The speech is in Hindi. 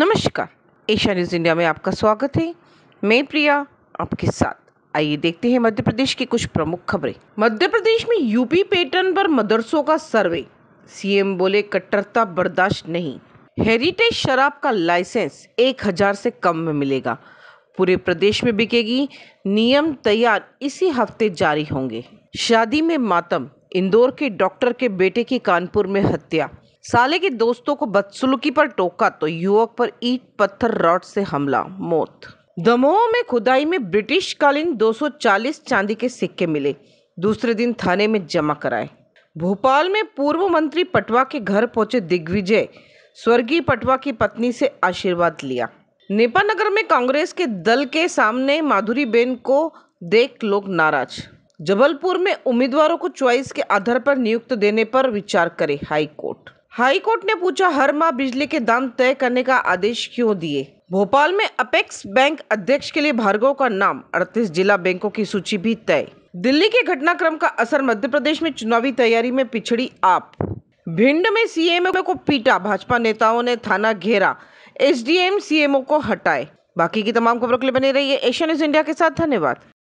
नमस्कार एशिया न्यूज़ इंडिया में आपका स्वागत है मैं प्रिया आपके साथ आइए देखते हैं मध्य प्रदेश की कुछ प्रमुख खबरें मध्य प्रदेश में यूपी पैटर्न पर मदरसों का सर्वे सीएम बोले कट्टरता बर्दाश्त नहीं हेरिटेज शराब का लाइसेंस एक हजार से कम में मिलेगा पूरे प्रदेश में बिकेगी नियम तैयार इसी हफ्ते जारी होंगे शादी में मातम इंदौर के डॉक्टर के बेटे की कानपुर में हत्या साले के दोस्तों को बदसलूकी पर टोका तो युवक पर ईट पत्थर रॉड से हमला मौत दमोह में खुदाई में ब्रिटिश कालीन 240 चांदी के सिक्के मिले दूसरे दिन थाने में जमा कराए भोपाल में पूर्व मंत्री पटवा के घर पहुंचे दिग्विजय स्वर्गीय पटवा की पत्नी से आशीर्वाद लिया नेपानगर में कांग्रेस के दल के सामने माधुरी बेन को देख लोग नाराज जबलपुर में उम्मीदवारों को च्वाइस के आधार पर नियुक्त देने पर विचार करे हाई कोर्ट हाईकोर्ट ने पूछा हर माह बिजली के दाम तय करने का आदेश क्यों दिए भोपाल में अपेक्स बैंक अध्यक्ष के लिए भार्गव का नाम 38 जिला बैंकों की सूची भी तय दिल्ली के घटनाक्रम का असर मध्य प्रदेश में चुनावी तैयारी में पिछड़ी आप भिंड में सीएमओ को पीटा भाजपा नेताओं ने थाना घेरा एसडीएम सीएमओ को हटाए बाकी की तमाम खबरों के लिए बने रहिए एशिया न्यूज इंडिया के साथ धन्यवाद